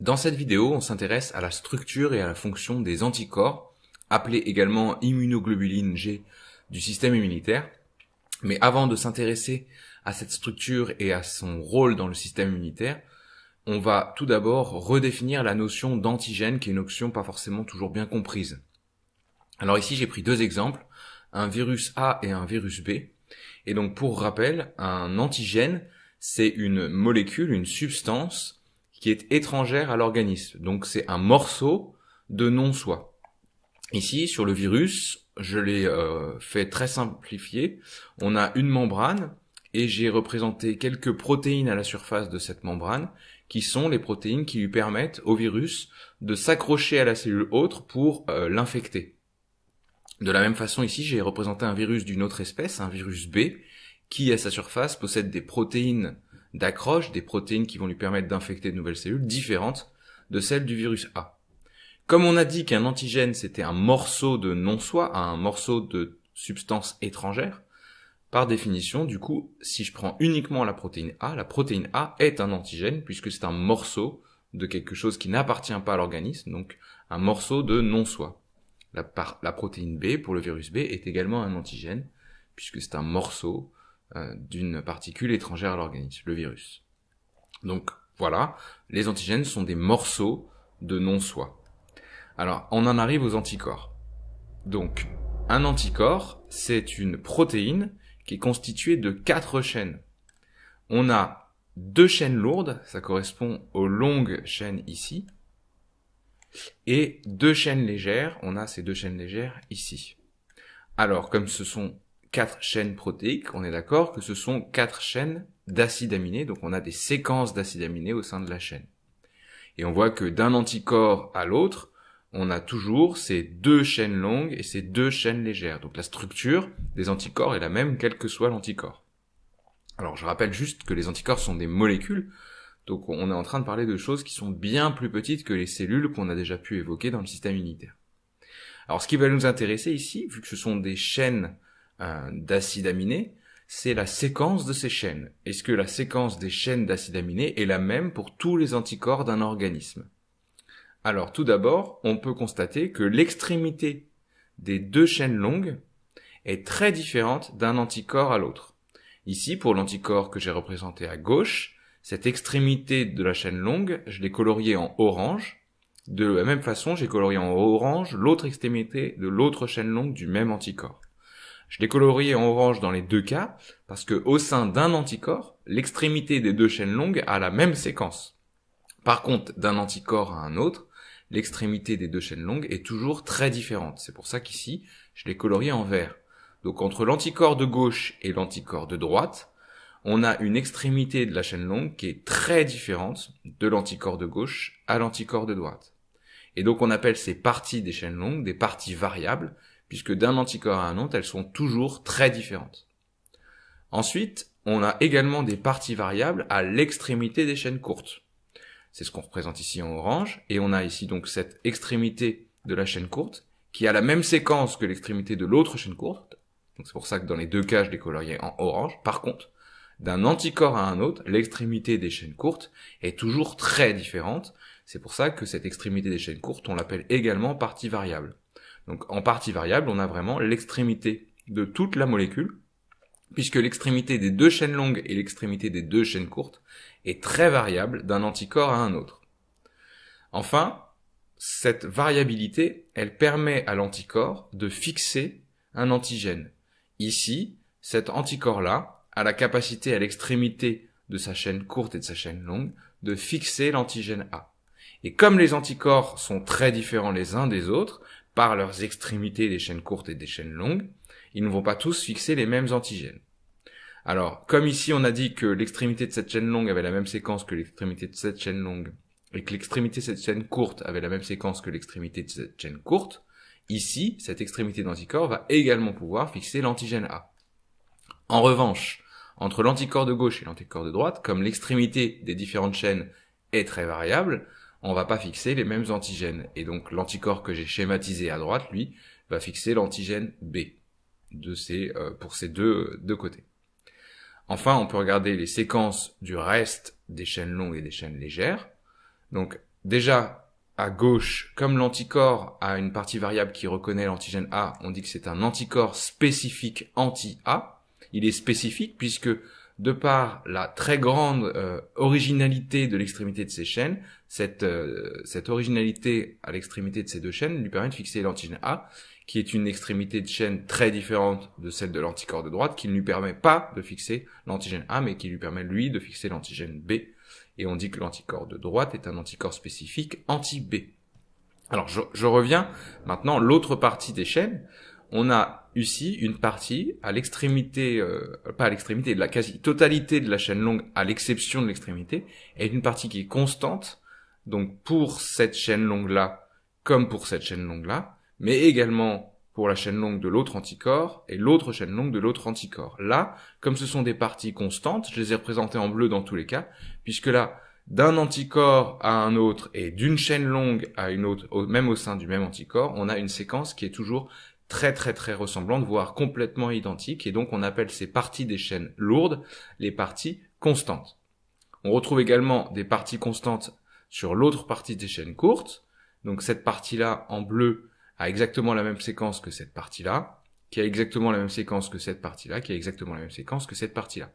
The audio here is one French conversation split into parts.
Dans cette vidéo, on s'intéresse à la structure et à la fonction des anticorps, appelés également immunoglobuline G du système immunitaire. Mais avant de s'intéresser à cette structure et à son rôle dans le système immunitaire, on va tout d'abord redéfinir la notion d'antigène qui est une notion pas forcément toujours bien comprise. Alors ici j'ai pris deux exemples, un virus A et un virus B. Et donc pour rappel, un antigène c'est une molécule, une substance qui est étrangère à l'organisme. Donc c'est un morceau de non-soi. Ici, sur le virus, je l'ai euh, fait très simplifié. On a une membrane et j'ai représenté quelques protéines à la surface de cette membrane qui sont les protéines qui lui permettent au virus de s'accrocher à la cellule autre pour euh, l'infecter. De la même façon ici, j'ai représenté un virus d'une autre espèce, un virus B, qui à sa surface possède des protéines d'accroche, des protéines qui vont lui permettre d'infecter de nouvelles cellules différentes de celles du virus A. Comme on a dit qu'un antigène c'était un morceau de non-soi, un morceau de substance étrangère, par définition, du coup, si je prends uniquement la protéine A, la protéine A est un antigène puisque c'est un morceau de quelque chose qui n'appartient pas à l'organisme, donc un morceau de non-soi. La, la, protéine B pour le virus B est également un antigène puisque c'est un morceau euh, d'une particule étrangère à l'organisme, le virus. Donc voilà, les antigènes sont des morceaux de non-soi. Alors on en arrive aux anticorps. Donc un anticorps, c'est une protéine qui est constituée de quatre chaînes. On a deux chaînes lourdes, ça correspond aux longues chaînes ici, et deux chaînes légères, on a ces deux chaînes légères ici. Alors, comme ce sont quatre chaînes protéiques, on est d'accord que ce sont quatre chaînes d'acides aminés, donc on a des séquences d'acides aminés au sein de la chaîne. Et on voit que d'un anticorps à l'autre, on a toujours ces deux chaînes longues et ces deux chaînes légères. Donc la structure des anticorps est la même, quel que soit l'anticorps. Alors je rappelle juste que les anticorps sont des molécules, donc on est en train de parler de choses qui sont bien plus petites que les cellules qu'on a déjà pu évoquer dans le système immunitaire. Alors ce qui va nous intéresser ici, vu que ce sont des chaînes euh, d'acide aminé, c'est la séquence de ces chaînes. Est-ce que la séquence des chaînes d'acide aminé est la même pour tous les anticorps d'un organisme Alors tout d'abord, on peut constater que l'extrémité des deux chaînes longues est très différente d'un anticorps à l'autre. Ici, pour l'anticorps que j'ai représenté à gauche, cette extrémité de la chaîne longue, je l'ai coloriée en orange. De la même façon, j'ai colorié en orange l'autre extrémité de l'autre chaîne longue du même anticorps. Je l'ai colorié en orange dans les deux cas parce que au sein d'un anticorps, l'extrémité des deux chaînes longues a la même séquence. Par contre, d'un anticorps à un autre, l'extrémité des deux chaînes longues est toujours très différente. C'est pour ça qu'ici, je l'ai colorié en vert. Donc entre l'anticorps de gauche et l'anticorps de droite, on a une extrémité de la chaîne longue qui est très différente de l'anticorps de gauche à l'anticorps de droite. Et donc on appelle ces parties des chaînes longues des parties variables, puisque d'un anticorps à un autre, elles sont toujours très différentes. Ensuite, on a également des parties variables à l'extrémité des chaînes courtes. C'est ce qu'on représente ici en orange, et on a ici donc cette extrémité de la chaîne courte, qui a la même séquence que l'extrémité de l'autre chaîne courte, donc c'est pour ça que dans les deux cas je les coloriais en orange, par contre, d'un anticorps à un autre, l'extrémité des chaînes courtes est toujours très différente, c'est pour ça que cette extrémité des chaînes courtes, on l'appelle également partie variable. Donc en partie variable, on a vraiment l'extrémité de toute la molécule, puisque l'extrémité des deux chaînes longues et l'extrémité des deux chaînes courtes est très variable d'un anticorps à un autre. Enfin, cette variabilité, elle permet à l'anticorps de fixer un antigène. Ici, cet anticorps-là a la capacité à l'extrémité de sa chaîne courte et de sa chaîne longue de fixer l'antigène A. Et comme les anticorps sont très différents les uns des autres, par leurs extrémités des chaînes courtes et des chaînes longues, ils ne vont pas tous fixer les mêmes antigènes. Alors, comme ici on a dit que l'extrémité de cette chaîne longue avait la même séquence que l'extrémité de cette chaîne longue, et que l'extrémité de cette chaîne courte avait la même séquence que l'extrémité de cette chaîne courte, ici, cette extrémité d'anticorps va également pouvoir fixer l'antigène A. En revanche, entre l'anticorps de gauche et l'anticorps de droite, comme l'extrémité des différentes chaînes est très variable, on va pas fixer les mêmes antigènes. Et donc l'anticorps que j'ai schématisé à droite, lui, va fixer l'antigène B de ces, euh, pour ces deux, deux côtés. Enfin, on peut regarder les séquences du reste des chaînes longues et des chaînes légères. Donc déjà, à gauche, comme l'anticorps a une partie variable qui reconnaît l'antigène A, on dit que c'est un anticorps spécifique anti-A. Il est spécifique puisque de par la très grande euh, originalité de l'extrémité de ces chaînes, euh, cette, originalité à l'extrémité de ces deux chaînes lui permet de fixer l'antigène A, qui est une extrémité de chaîne très différente de celle de l'anticorps de droite, qui ne lui permet pas de fixer l'antigène A, mais qui lui permet, lui, de fixer l'antigène B. Et on dit que l'anticorps de droite est un anticorps spécifique anti-B. Alors je, je, reviens maintenant l'autre partie des chaînes on a ici une partie à l'extrémité, euh, pas à l'extrémité, de la quasi-totalité de la chaîne longue, à l'exception de l'extrémité, et une partie qui est constante, donc pour cette chaîne longue-là, comme pour cette chaîne longue-là, mais également pour la chaîne longue de l'autre anticorps et l'autre chaîne longue de l'autre anticorps. Là, comme ce sont des parties constantes, je les ai représentées en bleu dans tous les cas, puisque là, d'un anticorps à un autre et d'une chaîne longue à une autre, même au sein du même anticorps, on a une séquence qui est toujours très très très ressemblantes, voire complètement identiques, et donc on appelle ces parties des chaînes lourdes les parties constantes. On retrouve également des parties constantes sur l'autre partie des chaînes courtes, donc cette partie-là en bleu a exactement la même séquence que cette partie-là, qui a exactement la même séquence que cette partie-là, qui a exactement la même séquence que cette partie-là.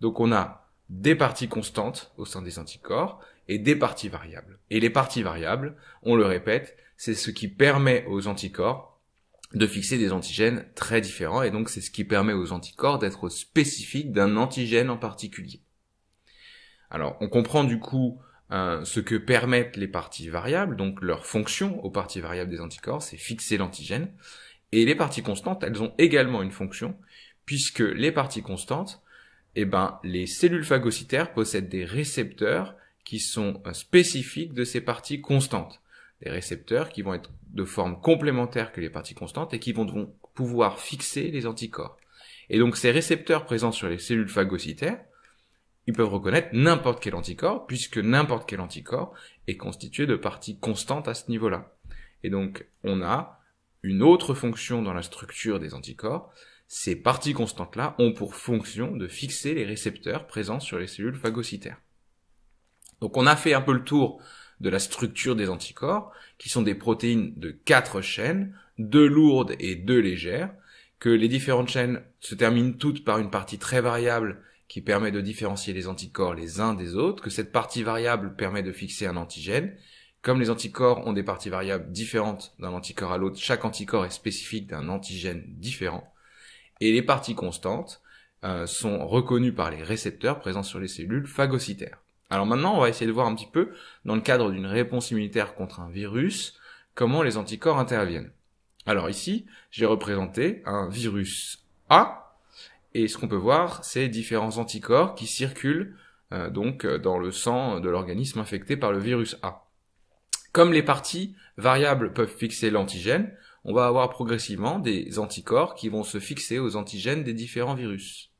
Donc on a des parties constantes au sein des anticorps et des parties variables. Et les parties variables, on le répète, c'est ce qui permet aux anticorps de fixer des antigènes très différents et donc c'est ce qui permet aux anticorps d'être spécifiques d'un antigène en particulier. Alors on comprend du coup euh, ce que permettent les parties variables, donc leur fonction aux parties variables des anticorps, c'est fixer l'antigène. Et les parties constantes, elles ont également une fonction, puisque les parties constantes, eh ben, les cellules phagocytaires possèdent des récepteurs qui sont euh, spécifiques de ces parties constantes des récepteurs qui vont être de forme complémentaire que les parties constantes et qui vont, vont pouvoir fixer les anticorps. Et donc ces récepteurs présents sur les cellules phagocytaires, ils peuvent reconnaître n'importe quel anticorps, puisque n'importe quel anticorps est constitué de parties constantes à ce niveau-là. Et donc on a une autre fonction dans la structure des anticorps. Ces parties constantes-là ont pour fonction de fixer les récepteurs présents sur les cellules phagocytaires. Donc on a fait un peu le tour de la structure des anticorps, qui sont des protéines de quatre chaînes, deux lourdes et deux légères, que les différentes chaînes se terminent toutes par une partie très variable qui permet de différencier les anticorps les uns des autres, que cette partie variable permet de fixer un antigène. Comme les anticorps ont des parties variables différentes d'un anticorps à l'autre, chaque anticorps est spécifique d'un antigène différent. Et les parties constantes euh, sont reconnues par les récepteurs présents sur les cellules phagocytaires. Alors maintenant, on va essayer de voir un petit peu, dans le cadre d'une réponse immunitaire contre un virus, comment les anticorps interviennent. Alors ici, j'ai représenté un virus A, et ce qu'on peut voir, c'est différents anticorps qui circulent euh, donc euh, dans le sang de l'organisme infecté par le virus A. Comme les parties variables peuvent fixer l'antigène, on va avoir progressivement des anticorps qui vont se fixer aux antigènes des différents virus.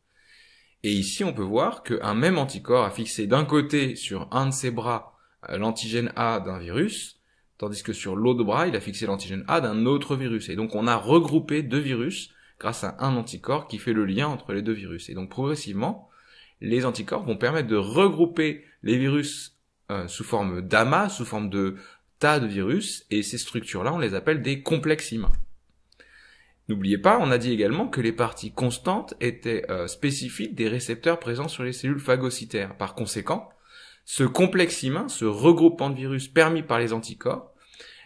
Et ici, on peut voir qu'un même anticorps a fixé d'un côté sur un de ses bras euh, l'antigène A d'un virus, tandis que sur l'autre bras, il a fixé l'antigène A d'un autre virus. Et donc, on a regroupé deux virus grâce à un anticorps qui fait le lien entre les deux virus. Et donc, progressivement, les anticorps vont permettre de regrouper les virus euh, sous forme d'amas, sous forme de tas de virus, et ces structures-là, on les appelle des complexes humains. N'oubliez pas, on a dit également que les parties constantes étaient euh, spécifiques des récepteurs présents sur les cellules phagocytaires. Par conséquent, ce complexe humain, ce regroupement de virus permis par les anticorps,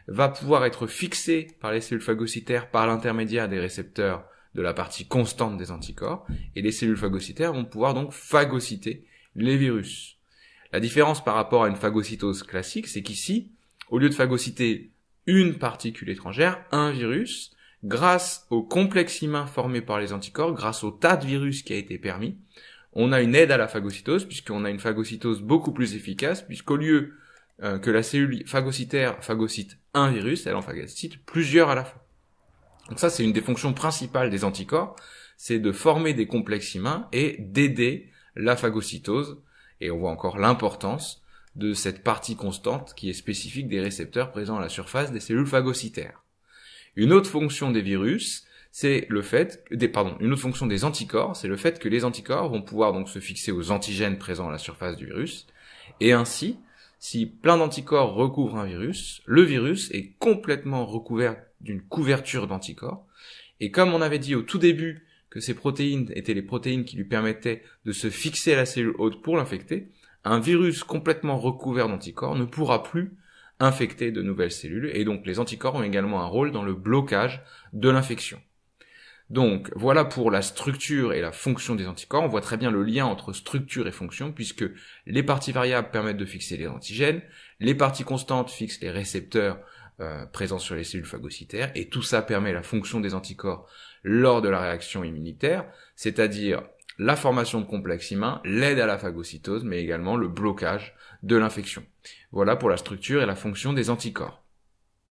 va pouvoir être fixé par les cellules phagocytaires par l'intermédiaire des récepteurs de la partie constante des anticorps, et les cellules phagocytaires vont pouvoir donc phagocyter les virus. La différence par rapport à une phagocytose classique, c'est qu'ici, au lieu de phagocyter une particule étrangère, un virus, grâce au complexe humain formé par les anticorps, grâce au tas de virus qui a été permis, on a une aide à la phagocytose, puisqu'on a une phagocytose beaucoup plus efficace, puisqu'au lieu euh, que la cellule phagocytaire phagocyte un virus, elle en phagocyte plusieurs à la fois. Donc ça, c'est une des fonctions principales des anticorps, c'est de former des complexes humains et d'aider la phagocytose, et on voit encore l'importance de cette partie constante qui est spécifique des récepteurs présents à la surface des cellules phagocytaires. Une autre fonction des virus, c'est le fait des pardon, une autre fonction des anticorps, c'est le fait que les anticorps vont pouvoir donc se fixer aux antigènes présents à la surface du virus et ainsi si plein d'anticorps recouvrent un virus, le virus est complètement recouvert d'une couverture d'anticorps et comme on avait dit au tout début que ces protéines étaient les protéines qui lui permettaient de se fixer à la cellule haute pour l'infecter, un virus complètement recouvert d'anticorps ne pourra plus infecter de nouvelles cellules, et donc les anticorps ont également un rôle dans le blocage de l'infection. Donc voilà pour la structure et la fonction des anticorps. On voit très bien le lien entre structure et fonction puisque les parties variables permettent de fixer les antigènes, les parties constantes fixent les récepteurs euh, présents sur les cellules phagocytaires et tout ça permet la fonction des anticorps lors de la réaction immunitaire, c'est-à-dire la formation de complexes humains, l'aide à la phagocytose, mais également le blocage de l'infection. Voilà pour la structure et la fonction des anticorps.